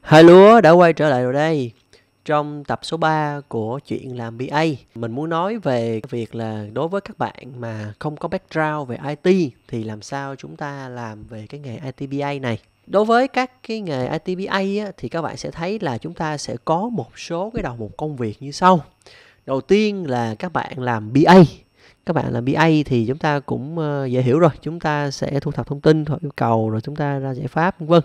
Hai lúa đã quay trở lại rồi đây. Trong tập số 3 của chuyện làm BA, mình muốn nói về việc là đối với các bạn mà không có background về IT thì làm sao chúng ta làm về cái nghề ITBA này. Đối với các cái nghề ITBA á, thì các bạn sẽ thấy là chúng ta sẽ có một số cái đầu mục công việc như sau. Đầu tiên là các bạn làm BA các bạn là BA thì chúng ta cũng ờ, dễ hiểu rồi chúng ta sẽ thu thập thông tin hoặc yêu cầu rồi chúng ta ra giải pháp vân vân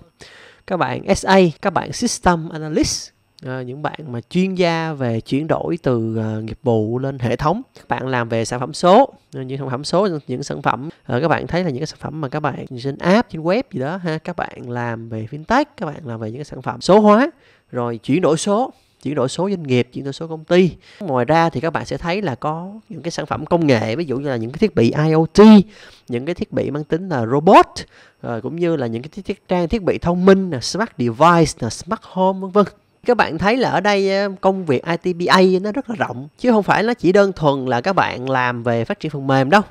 các bạn SA các bạn System Analyst À, những bạn mà chuyên gia về chuyển đổi từ uh, nghiệp vụ lên hệ thống các bạn làm về sản phẩm số những sản phẩm số những sản phẩm uh, các bạn thấy là những cái sản phẩm mà các bạn trên app trên web gì đó ha các bạn làm về fintech các bạn làm về những cái sản phẩm số hóa rồi chuyển đổi số chuyển đổi số doanh nghiệp chuyển đổi số công ty ngoài ra thì các bạn sẽ thấy là có những cái sản phẩm công nghệ ví dụ như là những cái thiết bị IoT những cái thiết bị mang tính là robot rồi ờ, cũng như là những cái thiết trang thiết bị thông minh là smart device là smart home vân vân các bạn thấy là ở đây công việc ITBA nó rất là rộng chứ không phải nó chỉ đơn thuần là các bạn làm về phát triển phần mềm đâu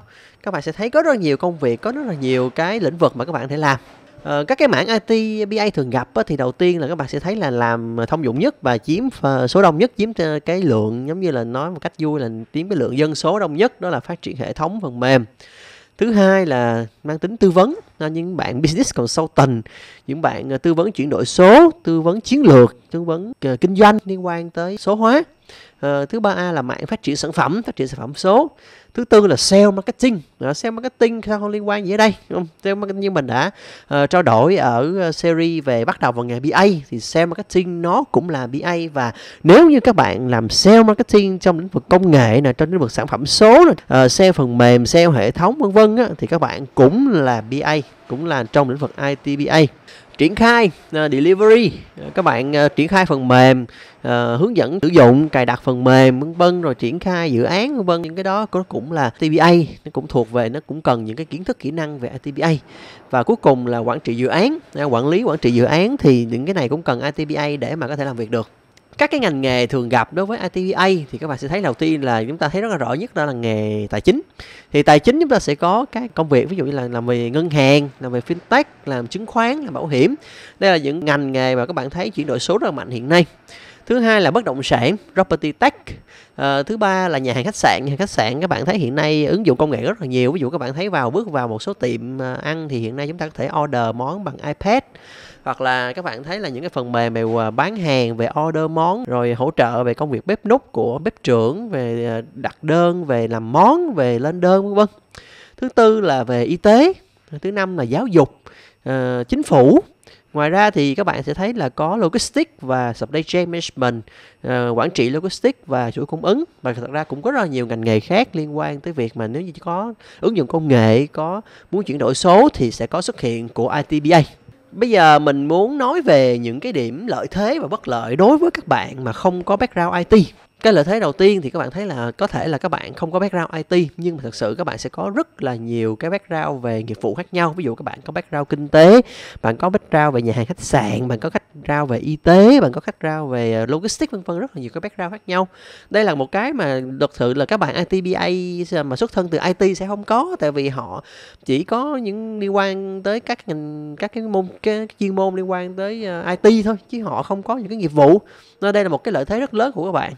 các bạn sẽ thấy có rất nhiều công việc có rất là nhiều cái lĩnh vực mà các bạn có thể làm Ờ, các cái mảng IT BA thường gặp thì đầu tiên là các bạn sẽ thấy là làm thông dụng nhất và chiếm ờ, số đông nhất chiếm ờ, cái lượng giống như là nói một cách vui là chiếm cái lượng dân số đông nhất đó là phát triển hệ thống phần mềm thứ hai là mang tính tư vấn những bạn business consultant những bạn tư vấn chuyển đổi số tư vấn chiến lược tư vấn kinh doanh liên quan tới số hóa Ờ, thứ ba là mạng phát triển sản phẩm phát triển sản phẩm số thứ tư là sale marketing à, sale marketing sao không liên quan gì ở đây không sale marketing như mình đã uh, trao đổi ở ờ, series về bắt đầu vào ngày BA thì sale marketing nó cũng là BA và nếu như các bạn làm sale marketing trong lĩnh vực công nghệ là trong lĩnh vực sản phẩm số là uh, sale phần mềm sale hệ thống vân vân thì các bạn cũng là BA cũng là trong lĩnh vực IT BA triển khai uh, delivery uh, các bạn uh, triển khai phần mềm uh, hướng dẫn sử dụng cài đặt phần mềm vân vân rồi triển khai dự án vân vân những cái đó nó cũng là TPA nó cũng thuộc về nó cũng cần những cái kiến thức kỹ năng về itba và cuối cùng là quản trị dự án uh, quản lý quản trị dự án thì những cái này cũng cần itba để mà có thể làm việc được các cái ngành nghề thường gặp đối với ITBA e thì các bạn sẽ thấy đầu tiên là chúng ta thấy rất là rõ nhất đó là nghề tài chính thì tài chính chúng ta sẽ có các công việc ví dụ như là làm về ngân hàng làm về fintech làm chứng khoán làm bảo hiểm đây là những ngành nghề mà các bạn thấy chuyển đổi số rất là mạnh hiện nay thứ hai là bất động sản property tech à, thứ ba là nhà hàng khách sạn nhà hàng khách sạn các bạn thấy hiện nay ứng dụng công nghệ rất là nhiều ví dụ các bạn thấy vào bước vào một số tiệm ờ, ăn thì hiện nay chúng ta có thể order món bằng ipad hoặc là các bạn thấy là những cái phần mềm về à, bán hàng về order món rồi hỗ trợ về công việc bếp nút của bếp trưởng về à, đặt đơn về làm món về lên đơn vân vân thứ tư là về y tế thứ năm là giáo dục uh, chính phủ ngoài ra thì các bạn sẽ thấy là có logistics và supply chain management uh, quản trị logistics và chuỗi cung ứng và thật ra cũng có rất là nhiều ngành nghề khác liên quan tới việc mà nếu như có ứng dụng công nghệ có muốn chuyển đổi số thì sẽ có xuất hiện của ITBA bây giờ mình muốn nói về những cái điểm lợi thế và bất lợi đối với các bạn mà không có background IT cái lợi thế đầu tiên thì các bạn thấy là có thể là các bạn không có background IT nhưng mà thật sự các bạn sẽ có rất là nhiều cái background về nghiệp vụ khác nhau ví dụ các bạn có background kinh tế bạn có background về nhà hàng khách sạn bạn có background về y tế bạn có background về ờ, logistics vân vân rất là nhiều cái background khác nhau đây là một cái mà thật sự là các bạn ITBA mà xuất thân từ IT sẽ không có tại vì họ chỉ có những liên quan tới các ngành các cái môn cái, cái chuyên môn liên quan tới ờ, IT thôi chứ họ không có những cái nghiệp vụ nên đây là một cái lợi thế rất lớn của các bạn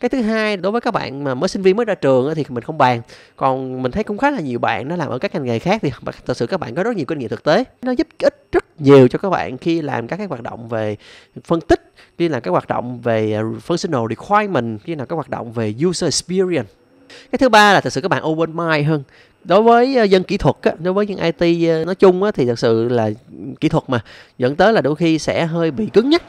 cái thứ hai đối với các bạn mà mới sinh viên mới ra trường thì mình không bàn còn mình thấy cũng khá là nhiều bạn nó làm ở các ngành nghề khác thì thật sự các bạn có rất nhiều kinh nghiệm thực tế nó giúp ích rất nhiều cho các bạn khi làm các cái hoạt động về phân tích khi làm các hoạt động về à, functional requirement khi làm các hoạt động về user experience cái thứ ba là thật sự các bạn open mind hơn đối với à, dân kỹ thuật đối với những IT à, nói chung thì thật sự là kỹ thuật mà dẫn tới là đôi khi sẽ hơi bị cứng nhắc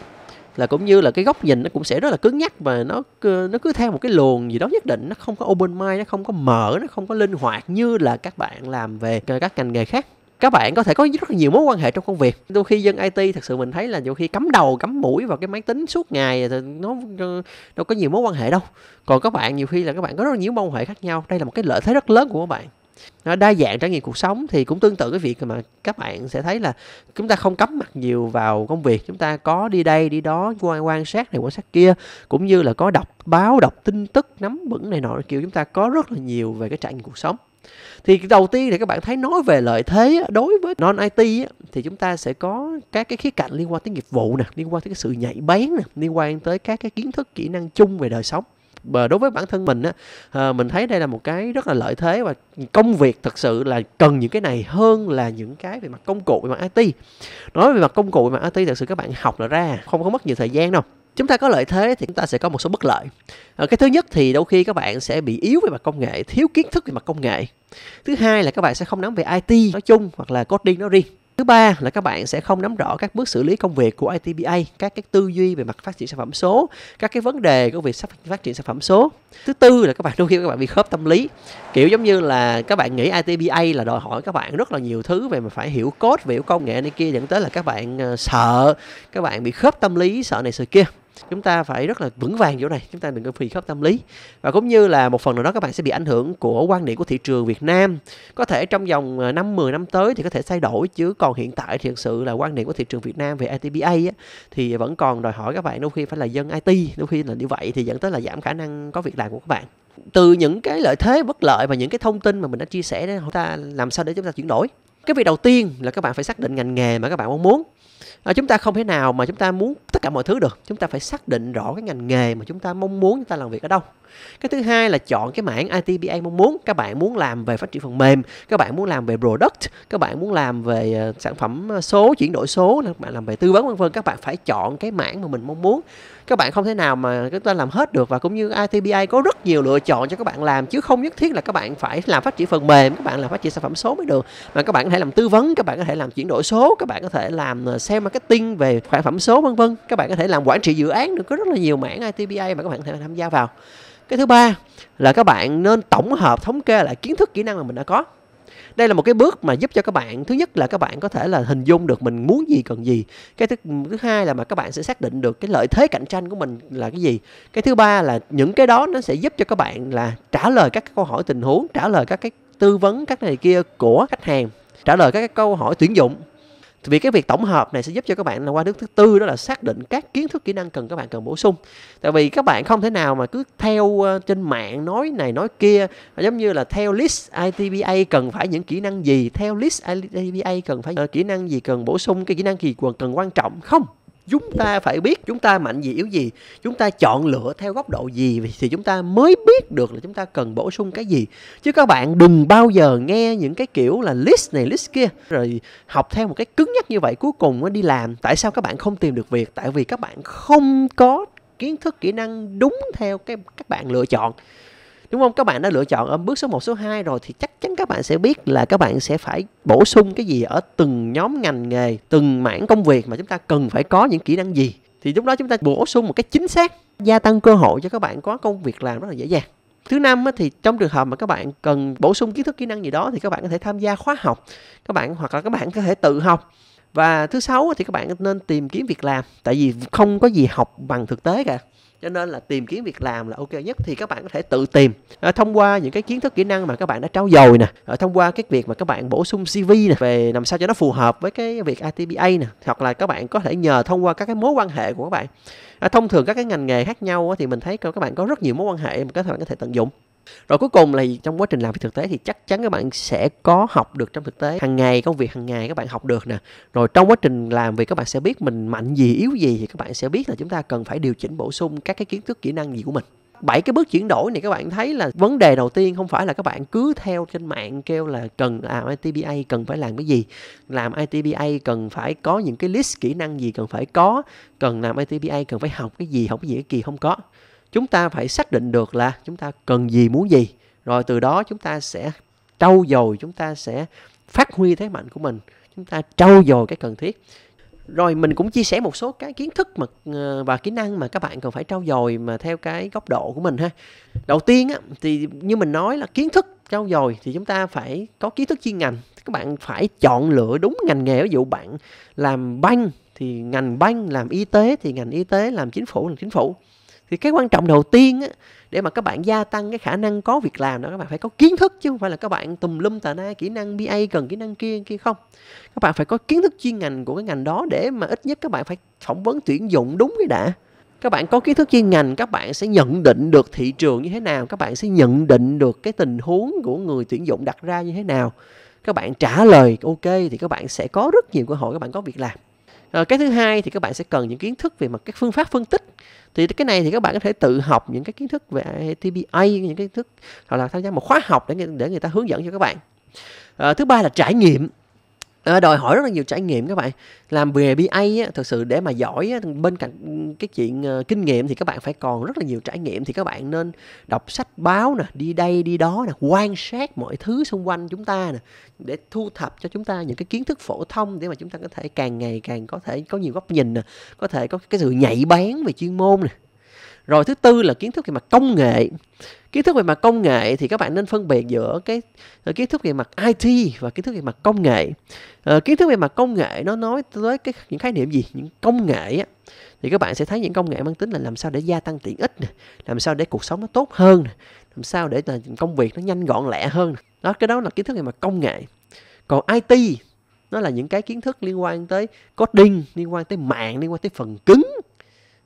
là cũng như là cái góc nhìn nó cũng sẽ rất là cứng nhắc và nó nó cứ theo một cái luồng gì đó nhất định nó không có open mind nó không có mở nó không có linh hoạt như là các bạn làm về các ngành nghề khác các bạn có thể có rất là nhiều mối quan hệ trong công việc đôi khi dân IT thật sự mình thấy là nhiều khi cắm đầu cắm mũi vào cái máy tính suốt ngày thì nó đâu có nhiều mối quan hệ đâu còn các bạn nhiều khi là các bạn có rất là nhiều mối quan hệ khác nhau đây là một cái lợi thế rất lớn của các bạn nó đa dạng trải nghiệm cuộc sống thì cũng tương tự cái việc mà các bạn sẽ thấy là chúng ta không cắm mặt nhiều vào công việc chúng ta có đi đây đi đó quan quan sát này quan sát kia cũng như là có đọc báo đọc tin tức nắm vững này nọ kiểu chúng ta có rất là nhiều về cái trải nghiệm cuộc sống thì đầu tiên thì các bạn thấy nói về lợi thế đối với non IT thì chúng ta sẽ có các cái khía cạnh liên quan tới nghiệp vụ nè liên quan tới cái sự nhạy bén nè liên quan tới các cái kiến thức kỹ năng chung về đời sống Ờ, đối với bản thân mình á ờ, mình thấy đây là một cái rất là lợi thế và công việc thật sự là cần những cái này hơn là những cái về mặt công cụ về mặt IT nói về mặt công cụ về mặt IT thật sự các bạn học là ra không có mất nhiều thời gian đâu chúng ta có lợi thế thì chúng ta sẽ có một số bất lợi ờ, cái thứ nhất thì đôi khi các bạn sẽ bị yếu về mặt công nghệ thiếu kiến thức về mặt công nghệ thứ hai là các bạn sẽ không nắm về IT nói chung hoặc là coding nói riêng Thứ ba là các bạn sẽ không nắm rõ các bước xử lý công việc của ITBA, các cái tư duy về mặt phát triển sản phẩm số, các cái vấn đề của việc sắp phát triển sản phẩm số. Thứ tư là các bạn đôi khi các bạn bị khớp tâm lý, kiểu giống như là các bạn nghĩ ITBA là đòi hỏi các bạn rất là nhiều thứ về mà phải hiểu code, về hiểu công nghệ này kia dẫn tới là các bạn ờ, sợ, các bạn bị khớp tâm lý sợ này sợ kia chúng ta phải rất là vững vàng chỗ này chúng ta đừng có phi khớp tâm lý và cũng như là một phần nào đó các bạn sẽ bị ảnh hưởng của quan điểm của thị trường Việt Nam có thể trong vòng à, năm 10 năm tới thì có thể thay đổi chứ còn hiện tại thì thực sự là quan điểm của thị trường Việt Nam về ITBA á, thì vẫn còn đòi hỏi các bạn đôi khi phải là dân IT đôi khi là như vậy thì dẫn tới là giảm khả năng có việc làm của các bạn từ những cái lợi thế bất lợi và những cái thông tin mà mình đã chia sẻ để chúng ta làm sao để chúng ta chuyển đổi cái việc đầu tiên là các bạn phải xác định ngành nghề mà các bạn mong muốn à, chúng ta không thể nào mà chúng ta muốn tất cả mọi thứ được chúng ta phải xác định rõ cái ngành nghề mà chúng ta mong muốn chúng ta làm việc ở đâu cái thứ hai là chọn cái mảng ITBA mong muốn các bạn muốn làm về phát triển phần mềm các bạn muốn làm về product các bạn muốn làm về ờ, sản phẩm ờ, số chuyển đổi số các bạn làm về tư vấn vân vân các bạn phải chọn cái mảng mà mình mong muốn các bạn không thể nào mà chúng ta làm hết được và cũng như ITBI có rất nhiều lựa chọn cho các bạn làm chứ không nhất thiết là các bạn phải làm phát triển phần mềm các bạn làm phát triển sản phẩm số mới được mà các bạn có thể làm tư vấn các bạn có thể làm chuyển đổi số các bạn có thể làm ờ, sale marketing về sản phẩm số vân vân các bạn có thể làm quản trị dự án được có rất là nhiều mảng ITBI mà các bạn có thể tham gia vào cái thứ ba là các bạn nên tổng hợp thống kê lại kiến thức kỹ năng mà mình đã có đây là một cái bước mà giúp cho các bạn thứ nhất là các bạn có thể là hình dung được mình muốn gì cần gì cái thứ, thứ hai là mà các bạn sẽ xác định được cái lợi thế cạnh tranh của mình là cái gì cái thứ ba là những cái đó nó sẽ giúp cho các bạn là trả lời các câu hỏi tình huống trả lời các cái tư vấn các này kia của khách hàng trả lời các cái câu hỏi tuyển dụng vì cái việc tổng hợp này sẽ giúp cho các bạn là qua bước thứ tư đó là xác định các kiến thức kỹ năng cần các bạn cần bổ sung tại vì các bạn không thể nào mà cứ theo ờ, trên mạng nói này nói kia giống như là theo list ITBA cần phải những kỹ năng gì theo list ITBA cần phải ờ, kỹ năng gì cần bổ sung cái kỹ năng gì cần quan trọng không chúng ta phải biết chúng ta mạnh gì yếu gì chúng ta chọn lựa theo góc độ gì thì chúng ta mới biết được là chúng ta cần bổ sung cái gì chứ các bạn đừng bao giờ nghe những cái kiểu là list này list kia rồi học theo một cái cứng nhắc như vậy cuối cùng đi làm tại sao các bạn không tìm được việc tại vì các bạn không có kiến thức kỹ năng đúng theo cái các bạn lựa chọn đúng không các bạn đã lựa chọn ở bước số 1, số 2 rồi thì chắc chắn các bạn sẽ biết là các bạn sẽ phải bổ sung cái gì ở từng nhóm ngành nghề từng mảng công việc mà chúng ta cần phải có những kỹ năng gì thì lúc đó chúng ta bổ sung một cách chính xác gia tăng cơ hội cho các bạn có công việc làm rất là dễ dàng thứ năm thì trong trường hợp mà các bạn cần bổ sung kiến thức kỹ năng gì đó thì các bạn có thể tham gia khóa học các bạn hoặc là các bạn có thể tự học và thứ sáu thì các bạn nên tìm kiếm việc làm tại vì không có gì học bằng thực tế cả cho nên là tìm kiếm việc làm là ok nhất thì các bạn có thể tự tìm à, thông qua những cái kiến thức kỹ năng mà các bạn đã trao dồi nè à, thông qua cái việc mà các bạn bổ sung cv nè về làm sao cho nó phù hợp với cái việc itba nè hoặc là các bạn có thể nhờ thông qua các cái mối quan hệ của các bạn à, thông thường các cái ngành nghề khác nhau thì mình thấy các bạn có rất nhiều mối quan hệ mà các bạn có thể tận dụng rồi cuối cùng là trong quá trình làm việc thực tế thì chắc chắn các bạn sẽ có học được trong thực tế hàng ngày công việc hàng ngày các bạn học được nè rồi trong quá trình làm việc các bạn sẽ biết mình mạnh gì yếu gì thì các bạn sẽ biết là chúng ta cần phải điều chỉnh bổ sung các cái kiến thức kỹ năng gì của mình bảy cái bước chuyển đổi này các bạn thấy là vấn đề đầu tiên không phải là các bạn cứ theo trên mạng kêu là cần làm ITBA cần phải làm cái gì làm ITBA cần phải có những cái list kỹ năng gì cần phải có cần làm ITBA cần phải học cái gì học cái gì cái kỳ không có chúng ta phải xác định được là chúng ta cần gì muốn gì rồi từ đó chúng ta sẽ trau dồi chúng ta sẽ phát huy thế mạnh của mình chúng ta trau dồi cái cần thiết rồi mình cũng chia sẻ một số cái kiến thức mà ờ, và kỹ năng mà các bạn cần phải trau dồi mà theo cái góc độ của mình ha đầu tiên á, thì như mình nói là kiến thức trau dồi thì chúng ta phải có kiến thức chuyên ngành các bạn phải chọn lựa đúng ngành nghề ví dụ bạn làm banh thì ngành banh làm y tế thì ngành y tế làm chính phủ làm chính phủ thì cái quan trọng đầu tiên á, để mà các bạn gia tăng cái khả năng có việc làm đó các bạn phải có kiến thức chứ không phải là các bạn tùm lum tà na kỹ năng BA cần kỹ năng kia kia không các bạn phải có kiến thức chuyên ngành của cái ngành đó để mà ít nhất các bạn phải phỏng vấn tuyển dụng đúng cái đã các bạn có kiến thức chuyên ngành các bạn sẽ nhận định được thị trường như thế nào các bạn sẽ nhận định được cái tình huống của người tuyển dụng đặt ra như thế nào các bạn trả lời ok thì các bạn sẽ có rất nhiều cơ hội các bạn có việc làm rồi ờ, cái thứ hai thì các bạn sẽ cần những kiến thức về mặt các phương pháp phân tích thì cái này thì các bạn có thể tự học những cái kiến thức về TBA những cái kiến thức hoặc là tham gia một khóa học để để người ta hướng dẫn cho các bạn à, thứ ba là trải nghiệm à, đòi hỏi rất là nhiều trải nghiệm các bạn làm về BA á, thực sự để mà giỏi á, bên cạnh cái chuyện uh, kinh nghiệm thì các bạn phải còn rất là nhiều trải nghiệm thì các bạn nên đọc sách báo nè đi đây đi đó nè quan sát mọi thứ xung quanh chúng ta nè để thu thập cho chúng ta những cái kiến thức phổ thông để mà chúng ta có thể càng ngày càng có thể có nhiều góc nhìn nè có thể có cái sự nhạy bén về chuyên môn nè rồi thứ tư là kiến thức về mặt công nghệ kiến thức về mặt công nghệ thì các bạn nên phân biệt giữa cái ờ, kiến thức về mặt IT và kiến thức về mặt công nghệ à, kiến thức về mặt công nghệ nó nói tới cái những khái niệm gì những công nghệ á, thì các bạn sẽ thấy những công nghệ mang tính là làm sao để gia tăng tiện ích này, làm sao để cuộc sống nó tốt hơn này, làm sao để là công việc nó nhanh gọn lẹ hơn đó cái đó là kiến thức về mặt công nghệ còn IT nó là những cái kiến thức liên quan tới coding liên quan tới mạng liên quan tới phần cứng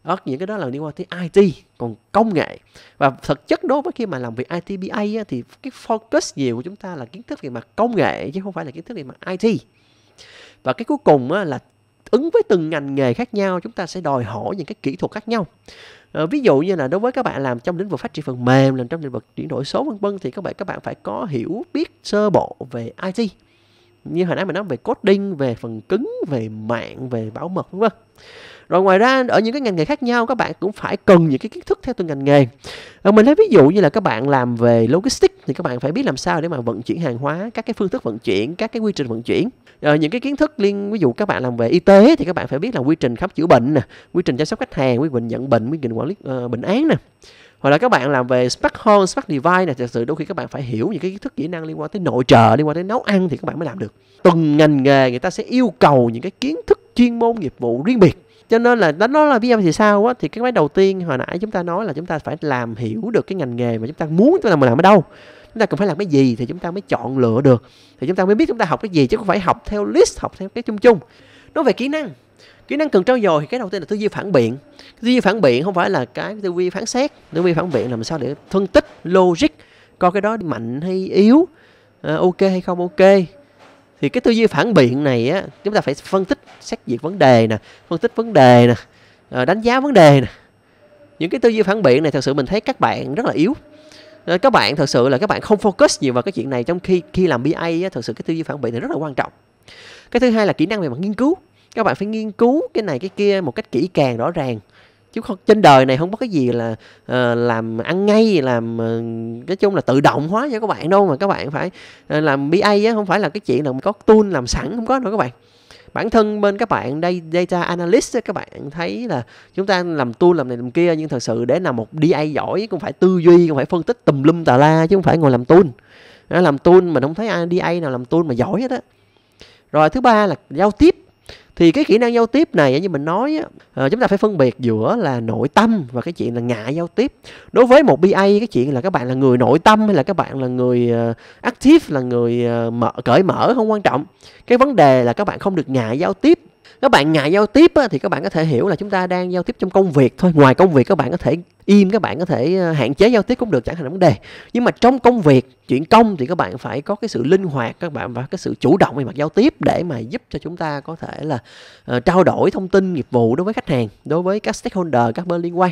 đó, những cái đó là liên quan tới IT còn công nghệ và thực chất đối với khi mà làm việc ITBA á, thì cái focus nhiều của chúng ta là kiến thức về mặt công nghệ chứ không phải là kiến thức về mặt IT và cái cuối cùng á, là ứng với từng ngành nghề khác nhau chúng ta sẽ đòi hỏi những cái kỹ thuật khác nhau à, ví dụ như là đối với các bạn làm trong lĩnh vực phát triển phần mềm làm trong lĩnh vực chuyển đổi số vân vân thì các bạn các bạn phải có hiểu biết sơ bộ về IT như hồi nãy mình nói về coding về phần cứng về mạng về bảo mật vân vân rồi ngoài ra ở những cái ngành nghề khác nhau các bạn cũng phải cần những cái kiến thức theo từng ngành nghề à, mình lấy ví dụ như là các bạn làm về logistics thì các bạn phải biết làm sao để mà vận chuyển hàng hóa các cái phương thức vận chuyển các cái quy trình vận chuyển à, những cái kiến thức liên ví dụ các bạn làm về y tế thì các bạn phải biết là quy trình khám chữa bệnh nè quy trình chăm sóc khách hàng quy trình nhận bệnh quy trình quản lý uh, bệnh án nè hoặc là các bạn làm về smart home smart device này thật sự đôi khi các bạn phải hiểu những cái kiến thức kỹ năng liên quan tới nội trợ liên quan tới nấu ăn thì các bạn mới làm được từng ngành nghề người ta sẽ yêu cầu những cái kiến thức chuyên môn nghiệp vụ riêng biệt cho nên là đánh đó là lý do thì sao á thì cái máy đầu tiên hồi nãy chúng ta nói là chúng ta phải làm hiểu được cái ngành nghề mà chúng ta muốn chúng ta làm ở đâu chúng ta cần phải làm cái gì thì chúng ta mới chọn lựa được thì chúng ta mới biết chúng ta học cái gì chứ không phải học theo list học theo cái chung chung nói về kỹ năng kỹ năng cần trau dồi thì cái đầu tiên là tư duy phản biện tư duy phản biện không phải là cái tư duy phán xét tư duy phản biện là làm sao để phân tích logic coi cái đó mạnh hay yếu ờ, ok hay không ok thì cái tư duy phản biện này á chúng ta phải phân tích xét duyệt vấn đề nè phân tích vấn đề nè ờ, đánh giá vấn đề nè những cái tư duy phản biện này thật sự mình thấy các bạn rất là yếu ờ, các bạn thật sự là các bạn không focus nhiều vào cái chuyện này trong khi khi làm BA á, thật sự cái tư duy phản biện này rất là quan trọng cái thứ hai là kỹ năng về mặt nghiên cứu các bạn phải nghiên cứu cái này cái kia một cách kỹ càng rõ ràng chứ không, trên đời này không có cái gì là uh, làm ăn ngay làm uh, nói chung là tự động hóa cho các bạn đâu mà các bạn phải uh, làm BA á, không phải là cái chuyện là có tool làm sẵn không có đâu các bạn bản thân bên các bạn đây data analyst các bạn thấy là chúng ta làm tu làm này làm kia nhưng thật sự để làm một DA giỏi cũng phải tư duy cũng phải phân tích tùm lum tà la chứ không phải ngồi làm tool làm tool mình không thấy DA nào làm tool mà giỏi hết á rồi thứ ba là giao tiếp thì cái kỹ năng giao tiếp này như mình nói á, ờ, chúng ta phải phân biệt giữa là nội tâm và cái chuyện là ngại giao tiếp đối với một ba cái chuyện là các bạn là người nội tâm hay là các bạn là người ờ, active là người ờ, mở cởi mở không quan trọng cái vấn đề là các bạn không được ngại giao tiếp các bạn ngại giao tiếp á, thì các bạn có thể hiểu là chúng ta đang giao tiếp trong công việc thôi ngoài công việc các bạn có thể im các bạn có thể ờ, hạn chế giao tiếp cũng được chẳng thành vấn đề nhưng mà trong công việc chuyện công thì các bạn phải có cái sự linh hoạt các bạn và cái sự chủ động về mặt giao tiếp để mà giúp cho chúng ta có thể là uh, trao đổi thông tin nghiệp vụ đối với khách hàng đối với các stakeholder các bên liên quan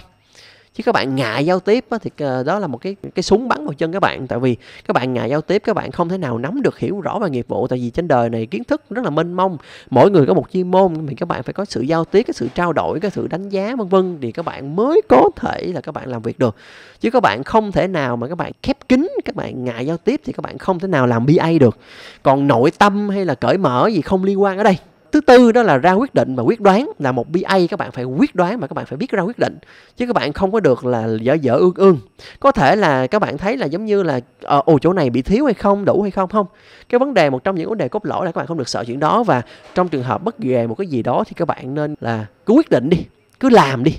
chứ các bạn ngại giao tiếp á, thì đó là một cái cái súng bắn vào chân các bạn tại vì các bạn ngại giao tiếp các bạn không thể nào nắm được hiểu rõ về nghiệp vụ tại vì trên đời này kiến thức rất là mênh mông mỗi người có một chuyên môn thì các bạn phải có sự giao tiếp cái sự trao đổi cái sự đánh giá vân vân thì các bạn mới có thể là các bạn làm việc được chứ các bạn không thể nào mà các bạn khép kín các bạn ngại giao tiếp thì các bạn không thể nào làm BA được còn nội tâm hay là cởi mở gì không liên quan ở đây thứ tư đó là ra quyết định và quyết đoán là một BA các bạn phải quyết đoán mà các bạn phải biết ra quyết định chứ các bạn không có được là dở dở ương ương có thể là các bạn thấy là giống như là ờ, ồ chỗ này bị thiếu hay không đủ hay không không cái vấn đề một trong những vấn đề cốt lõi là các bạn không được sợ chuyện đó và trong trường hợp bất ghề một cái gì đó thì các bạn nên là cứ quyết định đi cứ làm đi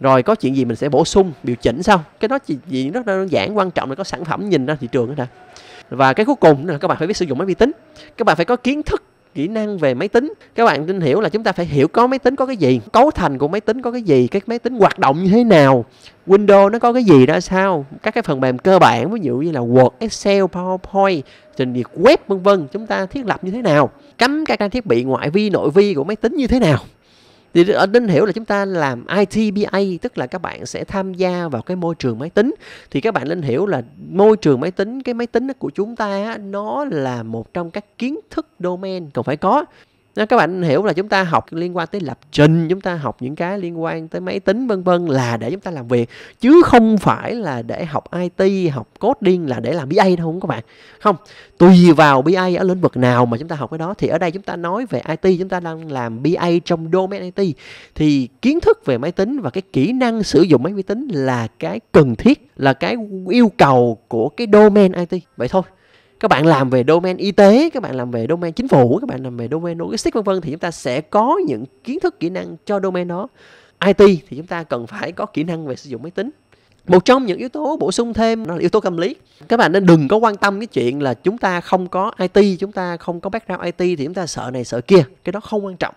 rồi có chuyện gì mình sẽ bổ sung điều chỉnh sau cái đó chỉ, chỉ rất đơn giản quan trọng là có sản phẩm nhìn ra thị trường đó nè và cái cuối cùng là các bạn phải biết sử dụng máy vi tính các bạn phải có kiến thức kỹ năng về máy tính các bạn nên hiểu là chúng ta phải hiểu có máy tính có cái gì cấu thành của máy tính có cái gì cái máy tính hoạt động như thế nào Windows nó có cái gì ra sao các cái phần mềm cơ bản ví dụ như là Word Excel PowerPoint trình duyệt web vân vân chúng ta thiết lập như thế nào cắm các trang thiết bị ngoại vi nội vi của máy tính như thế nào thì ở ờ, nên hiểu là chúng ta làm ITBA tức là các bạn sẽ tham gia vào cái môi trường máy tính thì các bạn nên hiểu là môi trường máy tính cái máy tính của chúng ta nó là một trong các kiến thức domain cần phải có nên các bạn hiểu là chúng ta học liên quan tới lập trình, chúng ta học những cái liên quan tới máy tính vân vân là để chúng ta làm việc chứ không phải là để học IT, học coding là để làm BA đâu không các bạn. Không, tùy vào BA ở lĩnh vực nào mà chúng ta học cái đó thì ở đây chúng ta nói về IT, chúng ta đang làm BA trong domain IT thì kiến thức về máy tính và cái kỹ năng sử dụng máy vi tính là cái cần thiết, là cái yêu cầu của cái domain IT. Vậy thôi các bạn làm về domain y tế các bạn làm về domain chính phủ các bạn làm về domain logistics vân vân thì chúng ta sẽ có những kiến thức kỹ năng cho domain đó IT thì chúng ta cần phải có kỹ năng về sử dụng máy tính một trong những yếu tố bổ sung thêm đó là yếu tố tâm lý các bạn nên đừng có quan tâm cái chuyện là chúng ta không có IT chúng ta không có background IT thì chúng ta sợ này sợ kia cái đó không quan trọng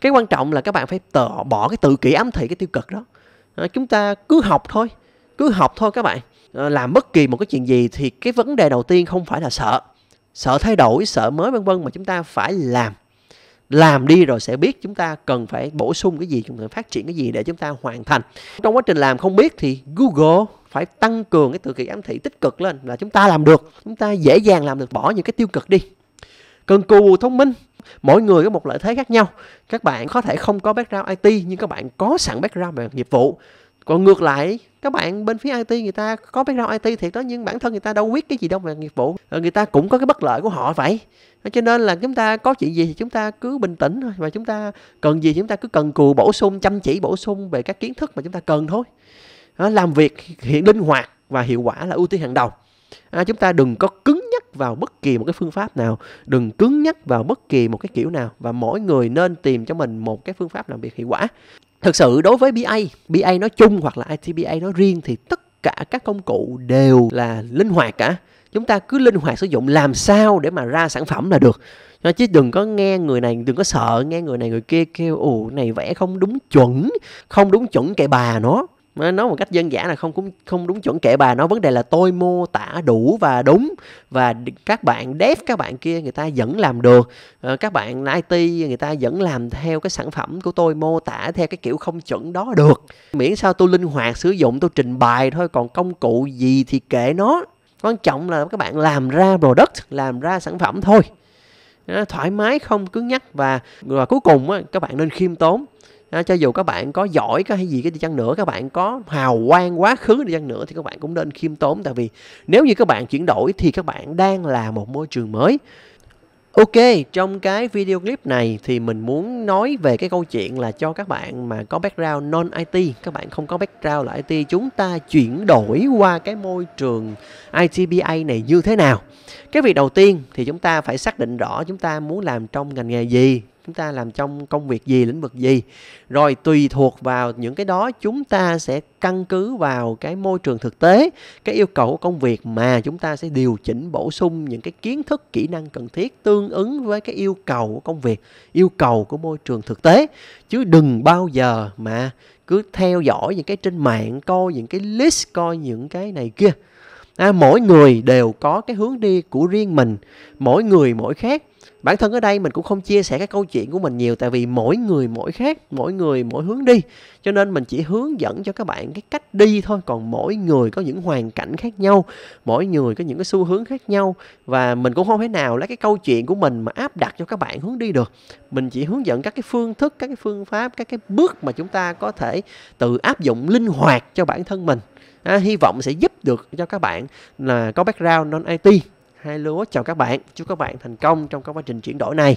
cái quan trọng là các bạn phải tờ, bỏ cái tự kỷ ám thị cái tiêu cực đó ờ, chúng ta cứ học thôi cứ học thôi các bạn Ờ, làm bất kỳ một cái chuyện gì thì cái vấn đề đầu tiên không phải là sợ sợ thay đổi sợ mới vân vân mà chúng ta phải làm làm đi rồi sẽ biết chúng ta cần phải bổ sung cái gì chúng ta phát triển cái gì để chúng ta hoàn thành trong quá trình làm không biết thì google phải tăng cường cái tự kỳ ám thị tích cực lên là chúng ta làm được chúng ta dễ dàng làm được bỏ những cái tiêu cực đi cần cù thông minh mỗi người có một lợi thế khác nhau các bạn có thể không có background IT nhưng các bạn có sẵn background về nghiệp vụ còn ngược lại các bạn bên phía IT người ta có background IT thiệt đó nhưng bản thân người ta đâu biết cái gì đâu về nghiệp vụ ờ, người ta cũng có cái bất lợi của họ vậy ờ, cho nên là chúng ta có chuyện gì thì chúng ta cứ bình tĩnh thôi và chúng ta cần gì chúng ta cứ cần cù bổ sung chăm chỉ bổ sung về các kiến thức mà chúng ta cần thôi ờ, làm việc hiện linh hoạt và hiệu quả là ưu tiên hàng đầu à, chúng ta đừng có cứng nhắc vào bất kỳ một cái phương pháp nào đừng cứng nhắc vào bất kỳ một cái kiểu nào và mỗi người nên tìm cho mình một cái phương pháp làm việc hiệu quả thực sự đối với BA, BA nói chung hoặc là ITBA nói riêng thì tất cả các công cụ đều là linh hoạt cả. Chúng ta cứ linh hoạt sử dụng làm sao để mà ra sản phẩm là được. Chứ đừng có nghe người này, đừng có sợ nghe người này người kia kêu ồ này vẽ không đúng chuẩn, không đúng chuẩn cái bà nó nói một cách dân dã là không cũng không đúng chuẩn kệ bà nói vấn đề là tôi mô tả đủ và đúng và các bạn dev các bạn kia người ta vẫn làm được ờ, các bạn IT người ta vẫn làm theo cái sản phẩm của tôi mô tả theo cái kiểu không chuẩn đó được miễn sao tôi linh hoạt sử dụng tôi trình bày thôi còn công cụ gì thì kệ nó quan trọng là các bạn làm ra product làm ra sản phẩm thôi thoải mái không cứng nhắc và và cuối cùng các bạn nên khiêm tốn à, cho dù các bạn có giỏi cái hay gì cái đi chăng nữa các bạn có hào quang quá khứ đi chăng nữa thì các bạn cũng nên khiêm tốn tại vì nếu như các bạn chuyển đổi thì các bạn đang là một môi trường mới Ok, trong cái video clip này thì mình muốn nói về cái câu chuyện là cho các bạn mà có background non-IT, các bạn không có background là IT, chúng ta chuyển đổi qua cái môi trường ITBA này như thế nào. Cái việc đầu tiên thì chúng ta phải xác định rõ chúng ta muốn làm trong ngành nghề gì, chúng ta làm trong công việc gì lĩnh vực gì rồi tùy thuộc vào những cái đó chúng ta sẽ căn cứ vào cái môi trường thực tế cái yêu cầu của công việc mà chúng ta sẽ điều chỉnh bổ sung những cái kiến thức kỹ năng cần thiết tương ứng với cái yêu cầu của công việc yêu cầu của môi trường thực tế chứ đừng bao giờ mà cứ theo dõi những cái trên mạng coi những cái list coi những cái này kia à, mỗi người đều có cái hướng đi của riêng mình mỗi người mỗi khác bản thân ở đây mình cũng không chia sẻ cái câu chuyện của mình nhiều tại vì mỗi người mỗi khác mỗi người mỗi hướng đi cho nên mình chỉ hướng dẫn cho các bạn cái cách đi thôi còn mỗi người có những hoàn cảnh khác nhau mỗi người có những cái xu hướng khác nhau và mình cũng không thể nào lấy cái câu chuyện của mình mà áp đặt cho các bạn hướng đi được mình chỉ hướng dẫn các cái phương thức các cái phương pháp các cái bước mà chúng ta có thể tự áp dụng linh hoạt cho bản thân mình à, hy vọng sẽ giúp được cho các bạn là có background non IT hai lúa chào các bạn chúc các bạn thành công trong các quá trình chuyển đổi này